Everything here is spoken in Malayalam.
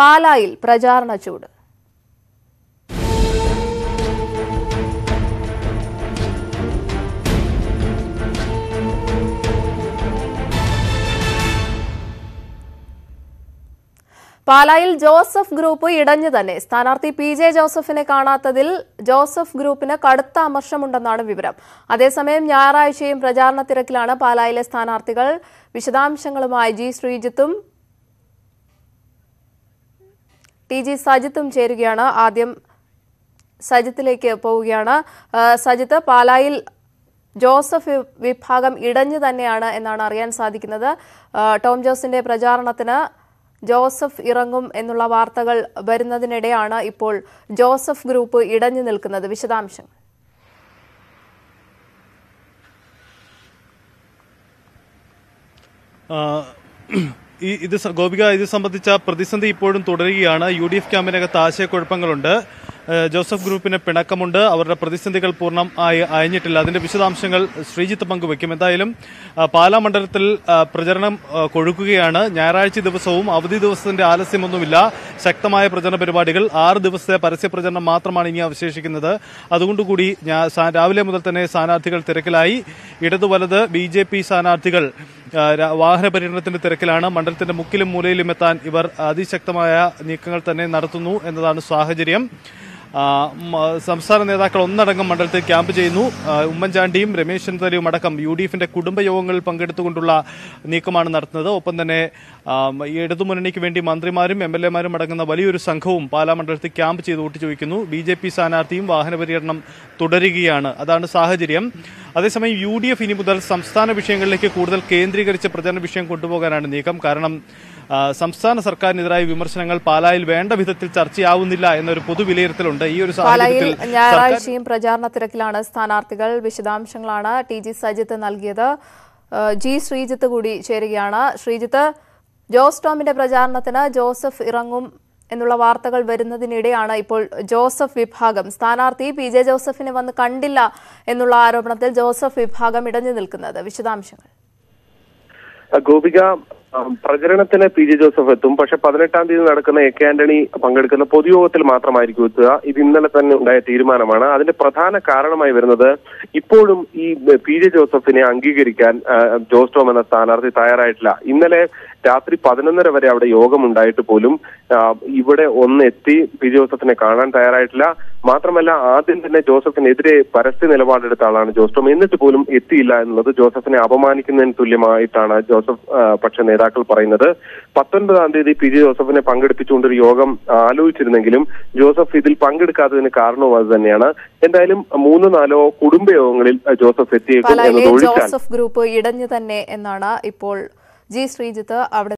പാലായിൽ പ്രചാരണ ചൂട് പാലായിൽ ജോസഫ് ഗ്രൂപ്പ് ഇടഞ്ഞു തന്നെ സ്ഥാനാർത്ഥി പി ജെ ജോസഫിനെ കാണാത്തതിൽ ജോസഫ് ഗ്രൂപ്പിന് കടുത്ത അമർഷമുണ്ടെന്നാണ് വിവരം അതേസമയം ഞായറാഴ്ചയും പ്രചാരണ തിരക്കിലാണ് പാലായിലെ സ്ഥാനാർത്ഥികൾ വിശദാംശങ്ങളുമായി ജി ശ്രീജിത്തും ടി ജി സജിത്തും ചേരുകയാണ് ആദ്യം സജിത്തിലേക്ക് പോവുകയാണ് സജിത്ത് പാലായിൽ ജോസഫ് വിഭാഗം ഇടഞ്ഞു തന്നെയാണ് എന്നാണ് അറിയാൻ സാധിക്കുന്നത് ടോം ജോസിന്റെ പ്രചാരണത്തിന് ജോസഫ് ഇറങ്ങും എന്നുള്ള വാർത്തകൾ വരുന്നതിനിടെയാണ് ഇപ്പോൾ ജോസഫ് ഗ്രൂപ്പ് ഇടഞ്ഞു നിൽക്കുന്നത് വിശദാംശങ്ങൾ ഈ ഇത് ഗോപിക ഇത് സംബന്ധിച്ച പ്രതിസന്ധി ഇപ്പോഴും തുടരുകയാണ് യു ഡി എഫ് ക്യാമ്പിനകത്ത് ആശയക്കുഴപ്പങ്ങളുണ്ട് ജോസഫ് ഗ്രൂപ്പിന് പിണക്കമുണ്ട് അവരുടെ പ്രതിസന്ധികൾ പൂർണ്ണം ആയി അയഞ്ഞിട്ടില്ല അതിന്റെ വിശദാംശങ്ങൾ ശ്രീജിത്ത് പങ്കുവയ്ക്കും എന്തായാലും പാലാ മണ്ഡലത്തിൽ പ്രചരണം കൊഴുക്കുകയാണ് ഞായറാഴ്ച ദിവസവും അവധി ദിവസത്തിന്റെ ആലസ്യമൊന്നുമില്ല ശക്തമായ പ്രചരണ പരിപാടികൾ ആറ് ദിവസത്തെ പരസ്യ പ്രചരണം മാത്രമാണ് ഇനി അവശേഷിക്കുന്നത് അതുകൊണ്ടുകൂടി രാവിലെ മുതൽ തന്നെ സ്ഥാനാർത്ഥികൾ തിരക്കിലായി ഇടതു വലത് ബി സ്ഥാനാർത്ഥികൾ വാഹന പര്യടനത്തിന്റെ തിരക്കിലാണ് മണ്ഡലത്തിന്റെ മുക്കിലും മൂലയിലും എത്താൻ ഇവർ അതിശക്തമായ നീക്കങ്ങൾ തന്നെ നടത്തുന്നു എന്നതാണ് സാഹചര്യം സംസ്ഥാന നേതാക്കൾ ഒന്നടങ്കം മണ്ഡലത്തിൽ ക്യാമ്പ് ചെയ്യുന്നു ഉമ്മൻചാണ്ടിയും രമേശ് ചെന്നിത്തലയും അടക്കം യു ഡി എഫിന്റെ കുടുംബയോഗങ്ങളിൽ പങ്കെടുത്തുകൊണ്ടുള്ള നീക്കമാണ് നടത്തുന്നത് ഒപ്പം തന്നെ ഇടതുമുന്നണിക്ക് വേണ്ടി മന്ത്രിമാരും എം എൽ എമാരും അടങ്ങുന്ന വലിയൊരു സംഘവും പാലാ മണ്ഡലത്തിൽ ക്യാമ്പ് ചെയ്ത് വോട്ട് ചോദിക്കുന്നു ബി ജെ പി സ്ഥാനാർത്ഥിയും വാഹന പര്യടനം തുടരുകയാണ് അതാണ് സാഹചര്യം അതേസമയം യു ഡി എഫ് ഇനി മുതൽ സംസ്ഥാന വിഷയങ്ങളിലേക്ക് കൂടുതൽ കേന്ദ്രീകരിച്ച് പ്രചരണ വിഷയം കൊണ്ടുപോകാനാണ് നീക്കം കാരണം സംസ്ഥാന സർക്കാരിനെതിരായ വിമർശനങ്ങൾ പാലായിൽ വേണ്ട വിധത്തിൽ ചർച്ചയാവുന്നില്ല എന്നൊരു പൊതുവിലയിരുത്തലുണ്ട് ഈ ഒരു ഞായറാഴ്ചയും പ്രചാരണ തിരക്കിലാണ് സ്ഥാനാർത്ഥികൾ വിശദാംശങ്ങളാണ് ടി ജി സജിത്ത് നൽകിയത് ജി ശ്രീജിത്ത് കൂടി ചേരുകയാണ് ശ്രീജിത്ത് ജോസ് ടോമിന്റെ പ്രചാരണത്തിന് ജോസഫ് ഇറങ്ങും എന്നുള്ള വാർത്തകൾ വരുന്നതിനിടെയാണ് ഇപ്പോൾ ജോസഫ് വിഭാഗം സ്ഥാനാർത്ഥി പി ജെ ജോസഫിനെ വന്ന് കണ്ടില്ല എന്നുള്ള ആരോപണത്തിൽ ജോസഫ് വിഭാഗം ഇടഞ്ഞു നിൽക്കുന്നത് വിശദാംശങ്ങൾ ഗോപിക പ്രചരണത്തിന് പി ജെ ജോസഫ് എത്തും പക്ഷെ പതിനെട്ടാം തീയതി നടക്കുന്ന എ കെ ആന്റണി പങ്കെടുക്കുന്ന പൊതുയോഗത്തിൽ മാത്രമായിരിക്കും എത്തുക ഇത് ഇന്നലെ തന്നെ ഉണ്ടായ തീരുമാനമാണ് അതിന്റെ പ്രധാന കാരണമായി വരുന്നത് ഇപ്പോഴും ഈ പി ജെ ജോസഫിനെ അംഗീകരിക്കാൻ ജോസ് ടോം എന്ന സ്ഥാനാർത്ഥി തയ്യാറായിട്ടില്ല ഇന്നലെ രാത്രി പതിനൊന്നര വരെ അവിടെ യോഗമുണ്ടായിട്ട് പോലും ഇവിടെ ഒന്നെത്തി പി ജെ ജോസഫിനെ കാണാൻ തയ്യാറായിട്ടില്ല മാത്രമല്ല ആദ്യം തന്നെ ജോസഫിനെതിരെ പരസ്യ നിലപാടെടുത്ത ആളാണ് ജോസ്റ്റോം എന്നിട്ട് പോലും എത്തിയില്ല എന്നുള്ളത് ജോസഫിനെ അപമാനിക്കുന്നതിന് തുല്യമായിട്ടാണ് ജോസഫ് പക്ഷ നേതാക്കൾ പറയുന്നത് പത്തൊൻപതാം തീയതി പി ജെ ജോസഫിനെ പങ്കെടുപ്പിച്ചുകൊണ്ട് ഒരു യോഗം ആലോചിച്ചിരുന്നെങ്കിലും ജോസഫ് ഇതിൽ പങ്കെടുക്കാത്തതിന് കാരണവും അത് തന്നെയാണ് എന്തായാലും മൂന്ന് നാലോ കുടുംബയോഗങ്ങളിൽ ജോസഫ് എത്തിയേക്കും എന്നത് ജോസഫ് ഗ്രൂപ്പ് ഇടഞ്ഞു തന്നെ എന്നാണ് ഇപ്പോൾ ജി ശ്രീജിത്ത് അവിടെ